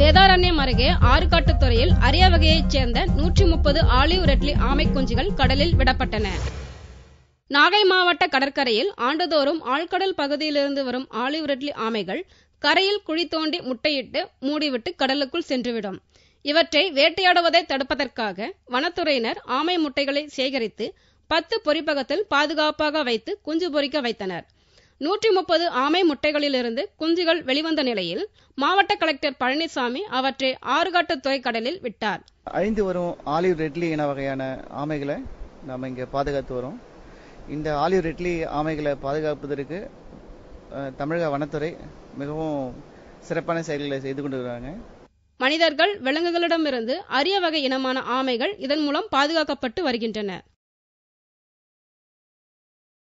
வேதாரண்யம் அருகே ஆறுகாட்டுத்துறையில் அரிய வகையைச் சேர்ந்த நூற்றி முப்பது ஆலிவ் ரெட்லி ஆமை குஞ்சுகள் கடலில் விடப்பட்டன நாகை மாவட்ட கடற்கரையில் ஆண்டுதோறும் ஆழ்கடல் பகுதியிலிருந்து வரும் ஆலிவ் ரெட்லி ஆமைகள் கரையில் குழி தோண்டி முட்டையிட்டு மூடிவிட்டு கடலுக்குள் சென்றுவிடும் இவற்றை வேட்டையாடுவதை தடுப்பதற்காக வனத்துறையினர் ஆமை முட்டைகளை சேகரித்து பத்து பொறிப்பகத்தில் பாதுகாப்பாக வைத்து குஞ்சு பொறிக்க வைத்தனர் நூற்றி முப்பது ஆமை முட்டைகளிலிருந்து குஞ்சுகள் வெளிவந்த நிலையில் மாவட்ட கலெக்டர் பழனிசாமி அவற்றை துறை கடலில் விட்டார் அழிந்து வரும் ஆலிவ் ரெட்லி என வகையான ஆமைகளை நாம் இங்கே பாதுகாத்து வரோம் இந்த ஆலிவ் ரெட்லி ஆமைகளை பாதுகாப்பதற்கு தமிழக வனத்துறை மிகவும் சிறப்பான செயல்களை செய்து கொண்டு வருவாங்க மனிதர்கள் விலங்குகளிடமிருந்து அரிய வகை இனமான ஆமைகள் இதன் மூலம் பாதுகாக்கப்பட்டு வருகின்றன